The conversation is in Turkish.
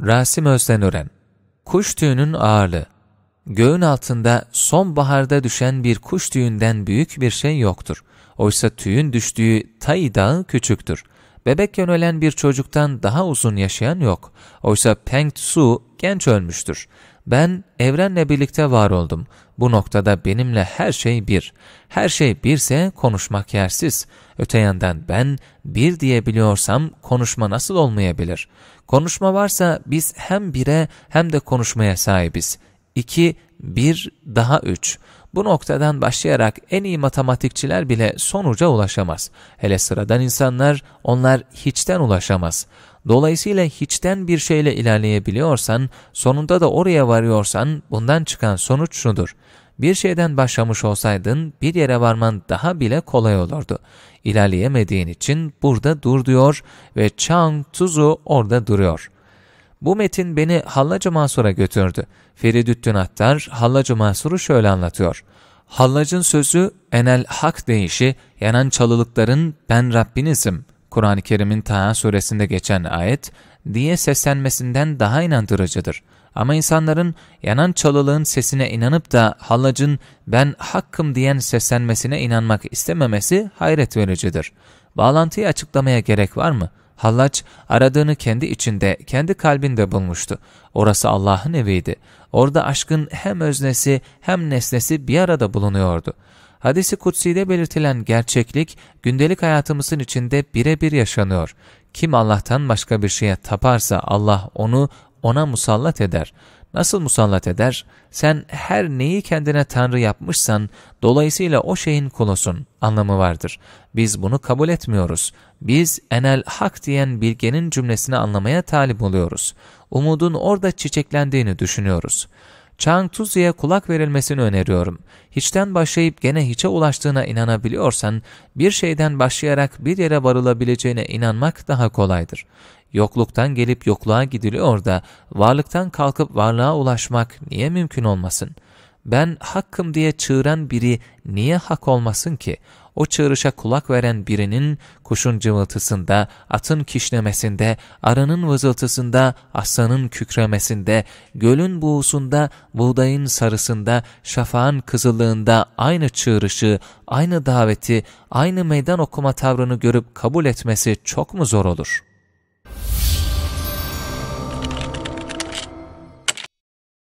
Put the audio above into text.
Rasim Özdenören Kuş tüyünün ağırlığı Göğün altında sonbaharda düşen bir kuş tüyünden büyük bir şey yoktur. Oysa tüyün düştüğü Tay Dağı küçüktür. Bebekken ölen bir çocuktan daha uzun yaşayan yok. Oysa Peng Tsu genç ölmüştür. Ben evrenle birlikte var oldum. Bu noktada benimle her şey bir. Her şey birse konuşmak yersiz. Öte yandan ben bir diyebiliyorsam konuşma nasıl olmayabilir? Konuşma varsa biz hem bire hem de konuşmaya sahibiz. 2, 1, daha 3. Bu noktadan başlayarak en iyi matematikçiler bile sonuca ulaşamaz. Hele sıradan insanlar onlar hiçten ulaşamaz. Dolayısıyla hiçten bir şeyle ilerleyebiliyorsan, sonunda da oraya varıyorsan bundan çıkan sonuç şudur. Bir şeyden başlamış olsaydın bir yere varman daha bile kolay olurdu. İlerleyemediğin için burada dur diyor ve Chang Tuzu orada duruyor.'' Bu metin beni Hallacı Mansur'a götürdü. Feridüddin Attar Hallacı Mansur'u şöyle anlatıyor. Hallacın sözü enel hak deyişi, yanan çalılıkların ben Rabbinizim, Kur'an-ı Kerim'in Taha suresinde geçen ayet, diye seslenmesinden daha inandırıcıdır. Ama insanların yanan çalılığın sesine inanıp da halacın ben hakkım diyen seslenmesine inanmak istememesi hayret vericidir. Bağlantıyı açıklamaya gerek var mı? Hallaç aradığını kendi içinde, kendi kalbinde bulmuştu. Orası Allah'ın eviydi. Orada aşkın hem öznesi hem nesnesi bir arada bulunuyordu. Hadisi kutsi'de belirtilen gerçeklik gündelik hayatımızın içinde birebir yaşanıyor. Kim Allah'tan başka bir şeye taparsa Allah onu ona musallat eder. Nasıl musallat eder? Sen her neyi kendine Tanrı yapmışsan dolayısıyla o şeyin kulusun anlamı vardır. Biz bunu kabul etmiyoruz. Biz enel hak diyen bilgenin cümlesini anlamaya talip oluyoruz. Umudun orada çiçeklendiğini düşünüyoruz. Chang Tuzi'ye kulak verilmesini öneriyorum. Hiçten başlayıp gene hiçe ulaştığına inanabiliyorsan, bir şeyden başlayarak bir yere varılabileceğine inanmak daha kolaydır. Yokluktan gelip yokluğa gidiliyor da, varlıktan kalkıp varlığa ulaşmak niye mümkün olmasın? Ben hakkım diye çığıran biri niye hak olmasın ki? o çığırışa kulak veren birinin kuşun cıvıltısında, atın kişnemesinde, arının vızıltısında, aslanın kükremesinde, gölün buğusunda, buğdayın sarısında, şafağın kızıllığında aynı çığırışı, aynı daveti, aynı meydan okuma tavrını görüp kabul etmesi çok mu zor olur?''